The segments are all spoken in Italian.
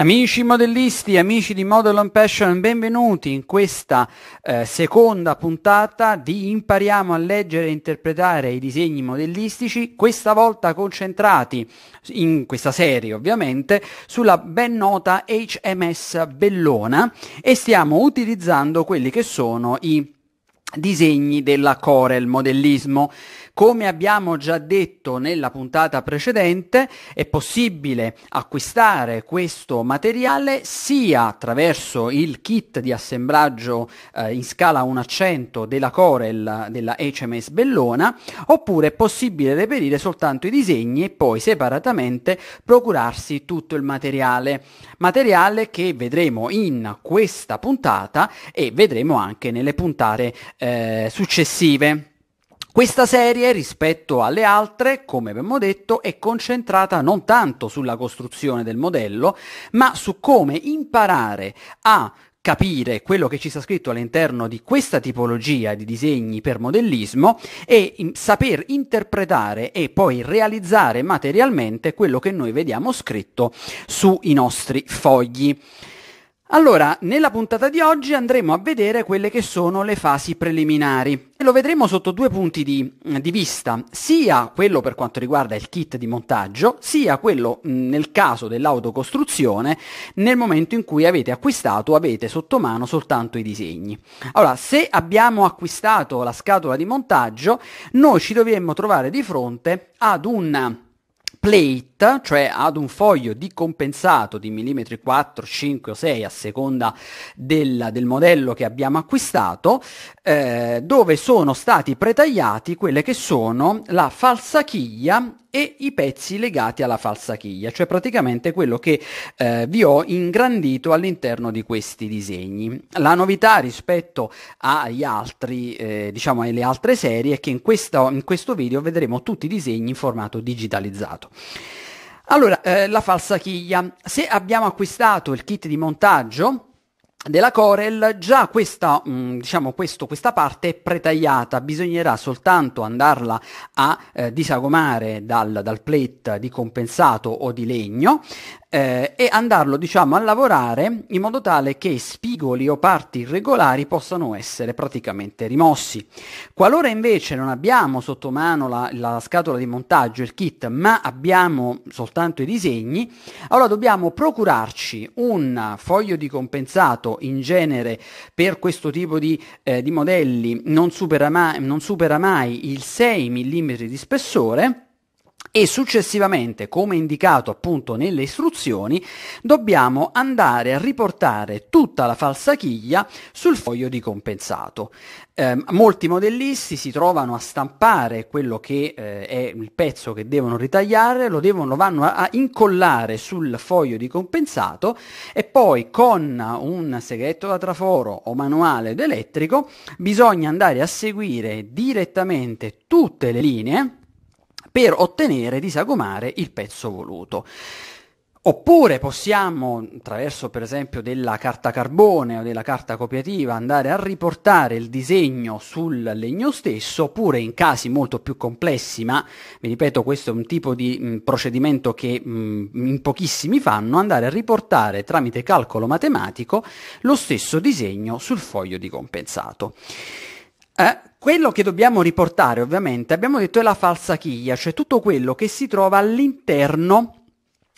Amici modellisti, amici di Model on Passion, benvenuti in questa eh, seconda puntata di Impariamo a leggere e interpretare i disegni modellistici, questa volta concentrati in questa serie ovviamente sulla ben nota HMS Bellona e stiamo utilizzando quelli che sono i disegni della Corel modellismo. Come abbiamo già detto nella puntata precedente, è possibile acquistare questo materiale sia attraverso il kit di assemblaggio eh, in scala 1-100 a della Corel della HMS Bellona, oppure è possibile reperire soltanto i disegni e poi separatamente procurarsi tutto il materiale. Materiale che vedremo in questa puntata e vedremo anche nelle puntate eh, successive. Questa serie, rispetto alle altre, come abbiamo detto, è concentrata non tanto sulla costruzione del modello, ma su come imparare a capire quello che ci sta scritto all'interno di questa tipologia di disegni per modellismo e in, saper interpretare e poi realizzare materialmente quello che noi vediamo scritto sui nostri fogli. Allora, nella puntata di oggi andremo a vedere quelle che sono le fasi preliminari e lo vedremo sotto due punti di, mm, di vista, sia quello per quanto riguarda il kit di montaggio, sia quello mh, mm, nel caso dell'autocostruzione nel momento in cui avete acquistato, o avete sotto mano soltanto i disegni. Allora, se abbiamo acquistato la scatola di montaggio, noi ci dovremmo trovare di fronte ad un plate bit, cioè ad un foglio di compensato di millimetri 4, 5 o 6 a seconda del, del modello che abbiamo acquistato, eh, dove sono stati pretagliati quelle che sono la falsa chiglia e i pezzi legati alla falsa chiglia, cioè praticamente quello che eh, vi ho ingrandito all'interno di questi disegni. La novità rispetto agli altri, eh, diciamo alle altre serie, è che in questo, in questo video vedremo tutti i disegni in formato digitalizzato. Allora, eh, la falsa chiglia. Se abbiamo acquistato il kit di montaggio della Corel, già questa, mh, mm, diciamo questo, questa parte è pretagliata, bisognerà soltanto andarla a eh, disagomare dal, dal plate di compensato o di legno eh, e andarlo diciamo a lavorare in modo tale che spigoli o parti irregolari possano essere praticamente rimossi. Qualora invece non abbiamo sotto mano la, la scatola di montaggio, il kit, ma abbiamo soltanto i disegni, allora dobbiamo procurarci un foglio di compensato in genere per questo tipo di, eh, di modelli non supera, mai, non supera mai il 6 mm di spessore e successivamente, come indicato appunto nelle istruzioni, dobbiamo andare a riportare tutta la falsa chiglia sul foglio di compensato. Eh, molti modellisti si trovano a stampare quello che eh, è il pezzo che devono ritagliare, lo, devono, lo vanno a, a, incollare sul foglio di compensato e poi con un segreto da traforo o manuale ed elettrico bisogna andare a seguire direttamente tutte le linee per ottenere di sagomare il pezzo voluto. Oppure possiamo, attraverso per esempio della carta carbone o della carta copiativa, andare a riportare il disegno sul legno stesso, oppure in casi molto più complessi, ma vi ripeto questo è un tipo di mh, procedimento che mh, in pochissimi fanno, andare a riportare tramite calcolo matematico lo stesso disegno sul foglio di compensato. Eh? Quello che dobbiamo riportare, ovviamente, abbiamo detto è la falsa chiglia, cioè tutto quello che si trova all'interno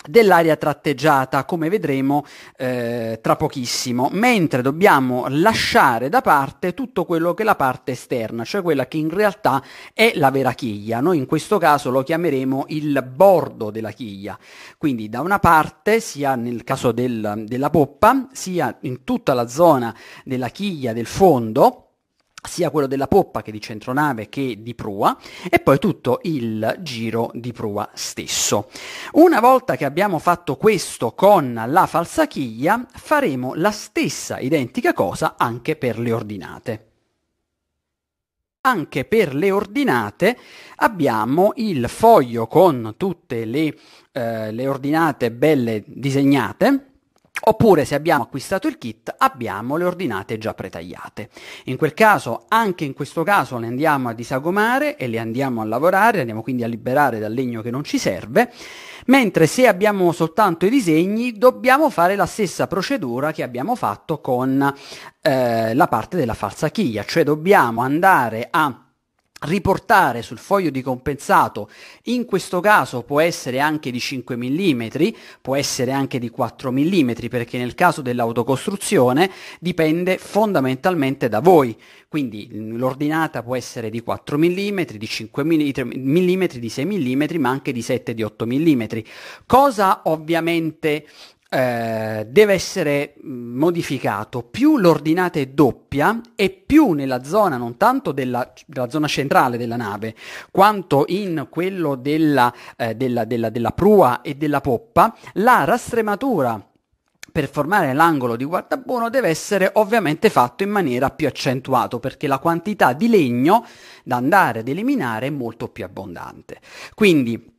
dell'area tratteggiata, come vedremo eh, tra pochissimo, mentre dobbiamo lasciare da parte tutto quello che è la parte esterna, cioè quella che in realtà è la vera chiglia. Noi in questo caso lo chiameremo il bordo della chiglia. Quindi da una parte, sia nel caso del, della poppa, sia in tutta la zona della chiglia del fondo, sia quello della poppa che di centronave che di prua e poi tutto il giro di prua stesso. Una volta che abbiamo fatto questo con la falsachiglia faremo la stessa identica cosa anche per le ordinate. Anche per le ordinate abbiamo il foglio con tutte le, eh, le ordinate belle disegnate Oppure se abbiamo acquistato il kit abbiamo le ordinate già pretagliate. In quel caso, anche in questo caso le andiamo a disagomare e le andiamo a lavorare, andiamo quindi a liberare dal legno che non ci serve, mentre se abbiamo soltanto i disegni dobbiamo fare la stessa procedura che abbiamo fatto con eh, la parte della falsa chiglia, cioè dobbiamo andare a riportare sul foglio di compensato, in questo caso può essere anche di 5 mm, può essere anche di 4 mm, perché nel caso dell'autocostruzione dipende fondamentalmente da voi. Quindi l'ordinata può essere di 4 mm, di 5 mm, di 6 mm, ma anche di 7 di 8 mm. Cosa ovviamente eh, deve essere mm, modificato più l'ordinata è doppia e più nella zona non tanto della, della zona centrale della nave quanto in quello della, eh, della, della prua e della poppa la rastrematura per formare l'angolo di guardabuono deve essere ovviamente fatto in maniera più accentuata perché la quantità di legno da andare ad eliminare è molto più abbondante. Quindi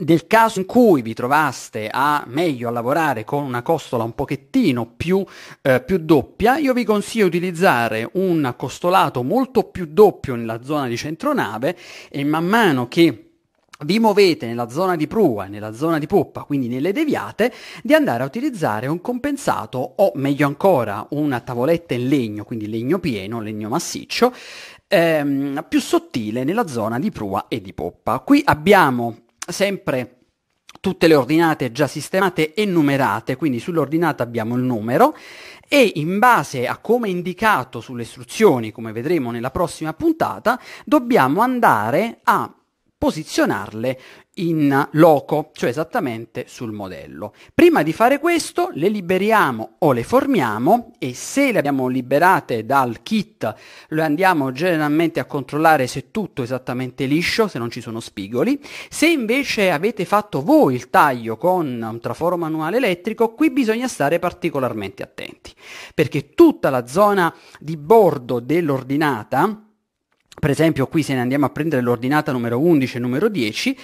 nel caso in cui vi trovaste a meglio a lavorare con una costola un pochettino più, eh, più, doppia, io vi consiglio di utilizzare un costolato molto più doppio nella zona di centronave e man mano che vi muovete nella zona di prua nella zona di poppa, quindi nelle deviate, di andare a utilizzare un compensato o meglio ancora una tavoletta in legno, quindi legno pieno, legno massiccio, ehm, più sottile nella zona di prua e di poppa. Qui abbiamo sempre tutte le ordinate già sistemate e numerate, quindi sull'ordinata abbiamo il numero e in base a come indicato sulle istruzioni, come vedremo nella prossima puntata, dobbiamo andare a posizionarle in loco, cioè esattamente sul modello. Prima di fare questo le liberiamo o le formiamo e se le abbiamo liberate dal kit le andiamo generalmente a controllare se tutto è esattamente liscio, se non ci sono spigoli. Se invece avete fatto voi il taglio con un traforo manuale elettrico, qui bisogna stare particolarmente attenti, perché tutta la zona di bordo dell'ordinata per esempio qui se ne andiamo a prendere l'ordinata numero 11 e numero 10,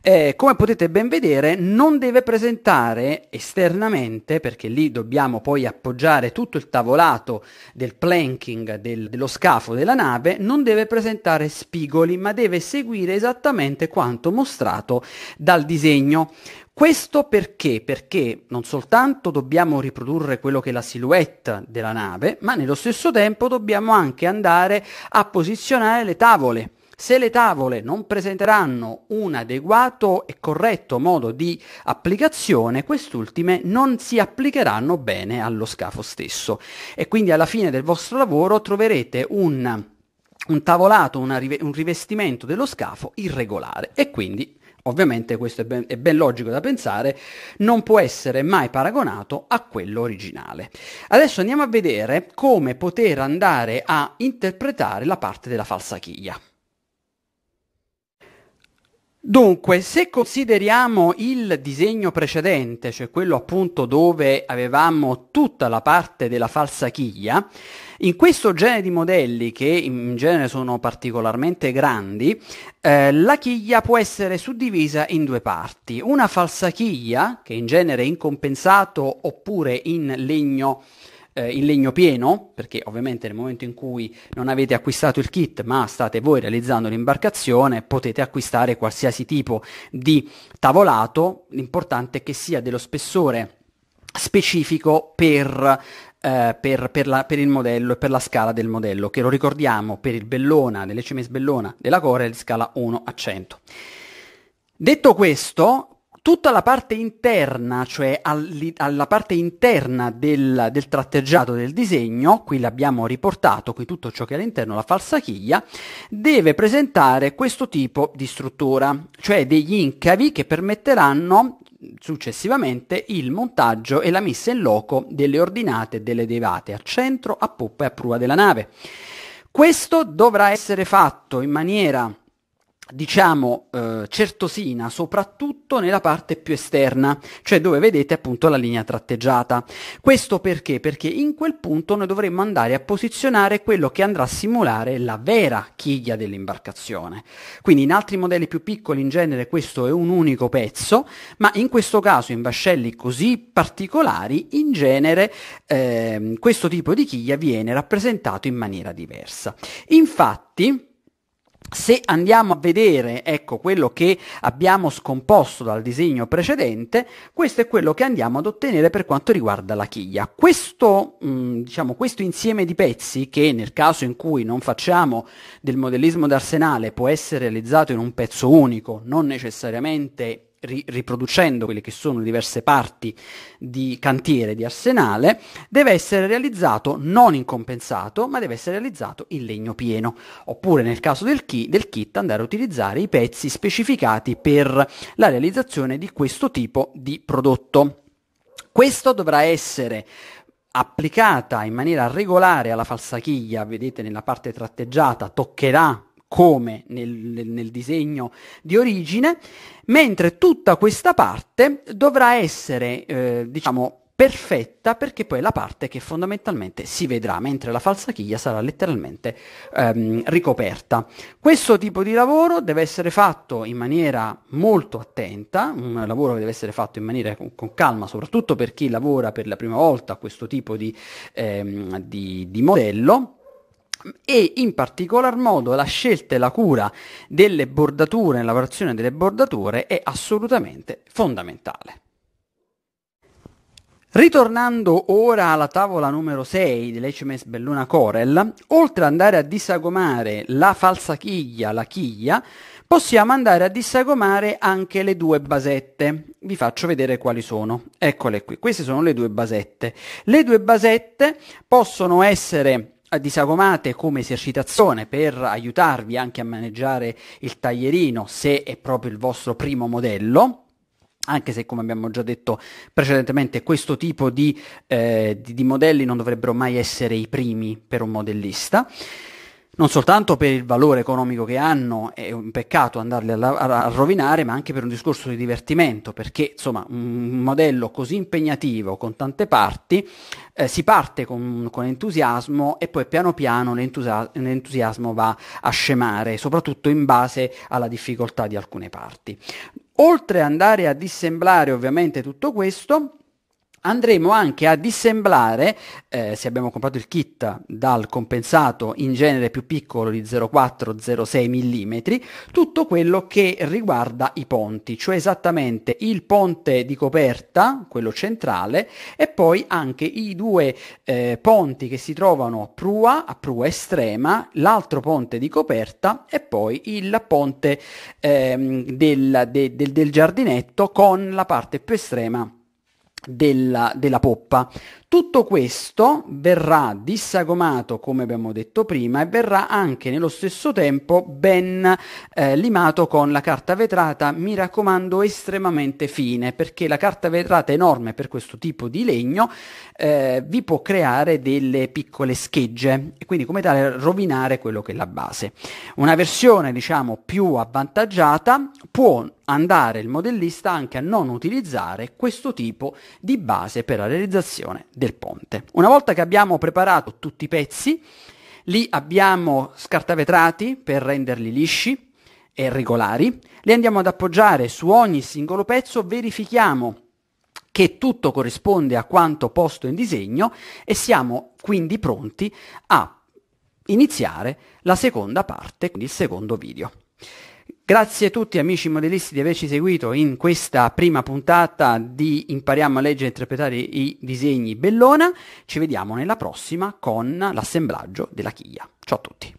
eh, come potete ben vedere non deve presentare esternamente, perché lì dobbiamo poi appoggiare tutto il tavolato del planking del, dello scafo della nave, non deve presentare spigoli, ma deve seguire esattamente quanto mostrato dal disegno. Questo perché? Perché non soltanto dobbiamo riprodurre quello che è la silhouette della nave, ma nello stesso tempo dobbiamo anche andare a posizionare le tavole. Se le tavole non presenteranno un adeguato e corretto modo di applicazione, quest'ultime non si applicheranno bene allo scafo stesso. E quindi alla fine del vostro lavoro troverete un, un tavolato, una, un rivestimento dello scafo irregolare e quindi ovviamente questo è ben, è ben, logico da pensare, non può essere mai paragonato a quello originale. Adesso andiamo a vedere come poter andare a interpretare la parte della falsa chiglia. Dunque, se consideriamo il disegno precedente, cioè quello appunto dove avevamo tutta la parte della falsa chiglia, in questo genere di modelli, che in genere sono particolarmente grandi, eh, la chiglia può essere suddivisa in due parti. Una falsa chiglia, che in genere è in compensato oppure in legno eh, in legno pieno, perché ovviamente nel momento in cui non avete acquistato il kit ma state voi realizzando l'imbarcazione potete acquistare qualsiasi tipo di tavolato, l'importante è che sia dello spessore specifico per Uh, per, per, la, per, il modello e per la scala del modello, che lo ricordiamo per il Bellona, dell'HMS Bellona della Corea, di scala 1 a 100. Detto questo, tutta la parte interna, cioè alla parte interna del, del, tratteggiato del disegno, qui l'abbiamo riportato, qui tutto ciò che è all'interno, la falsa chiglia, deve presentare questo tipo di struttura, cioè degli incavi che permetteranno successivamente il montaggio e la messa in loco delle ordinate e delle devate a centro, a poppa e a prua della nave. Questo dovrà essere fatto in maniera diciamo eh, certosina soprattutto nella parte più esterna cioè dove vedete appunto la linea tratteggiata questo perché perché in quel punto noi dovremmo andare a posizionare quello che andrà a simulare la vera chiglia dell'imbarcazione quindi in altri modelli più piccoli in genere questo è un unico pezzo ma in questo caso in vascelli così particolari in genere eh, questo tipo di chiglia viene rappresentato in maniera diversa infatti se andiamo a vedere ecco, quello che abbiamo scomposto dal disegno precedente, questo è quello che andiamo ad ottenere per quanto riguarda la chiglia. Questo, mh, mm, diciamo, questo insieme di pezzi, che nel caso in cui non facciamo del modellismo d'arsenale può essere realizzato in un pezzo unico, non necessariamente ri- riproducendo quelle che sono le diverse parti di cantiere di arsenale, deve essere realizzato non in compensato, ma deve essere realizzato in legno pieno. Oppure nel caso del, key, del kit andare a utilizzare i pezzi specificati per la realizzazione di questo tipo di prodotto. Questo dovrà essere applicata in maniera regolare alla falsachiglia, vedete nella parte tratteggiata, toccherà come nel, nel, nel, disegno di origine, mentre tutta questa parte dovrà essere, eh, diciamo, perfetta perché poi è la parte che fondamentalmente si vedrà, mentre la falsa chiglia sarà letteralmente ehm, ricoperta. Questo tipo di lavoro deve essere fatto in maniera molto attenta, un lavoro che deve essere fatto in maniera con, con calma, soprattutto per chi lavora per la prima volta a questo tipo di, ehm, di, di modello e in particolar modo la scelta e la cura delle bordature, la lavorazione delle bordature è assolutamente fondamentale. Ritornando ora alla tavola numero 6 dell'HMS Belluna Corel, oltre ad andare a disagomare la falsa chiglia, la chiglia, possiamo andare a disagomare anche le due basette. Vi faccio vedere quali sono. Eccole qui, queste sono le due basette. Le due basette possono essere disagomate come esercitazione per aiutarvi anche a maneggiare il taglierino se è proprio il vostro primo modello anche se come abbiamo già detto precedentemente questo tipo di, eh, di, di modelli non dovrebbero mai essere i primi per un modellista non soltanto per il valore economico che hanno, è un peccato andarli a, a rovinare, ma anche per un discorso di divertimento, perché insomma un modello così impegnativo con tante parti, eh, si parte con, con, entusiasmo e poi piano piano l'entusia- l'entusiasmo va a scemare, soprattutto in base alla difficoltà di alcune parti. Oltre ad andare a dissemblare ovviamente tutto questo, andremo anche a dissemblare, eh, se abbiamo comprato il kit dal compensato in genere più piccolo di 0,4-0,6 mm, tutto quello che riguarda i ponti, cioè esattamente il ponte di coperta, quello centrale, e poi anche i due eh, ponti che si trovano a prua, a prua estrema, l'altro ponte di coperta e poi il ponte ehm, del, de, del, del giardinetto con la parte più estrema della, della, poppa. Tutto questo verrà dissagomato, come abbiamo detto prima, e verrà anche nello stesso tempo ben eh, limato con la carta vetrata, mi raccomando, estremamente fine, perché la carta vetrata enorme per questo tipo di legno eh, vi può creare delle piccole schegge e quindi come tale rovinare quello che è la base. Una versione, diciamo, più avvantaggiata può andare il modellista anche a non utilizzare questo tipo di base per la realizzazione del ponte. Una volta che abbiamo preparato tutti i pezzi, li abbiamo scartavetrati per renderli lisci e regolari, li andiamo ad appoggiare su ogni singolo pezzo, verifichiamo che tutto corrisponde a quanto posto in disegno e siamo quindi pronti a iniziare la seconda parte, quindi il secondo video. Grazie a tutti amici modellisti di averci seguito in questa prima puntata di Impariamo a leggere e interpretare i disegni Bellona. Ci vediamo nella prossima con l'assemblaggio della chiglia. Ciao a tutti.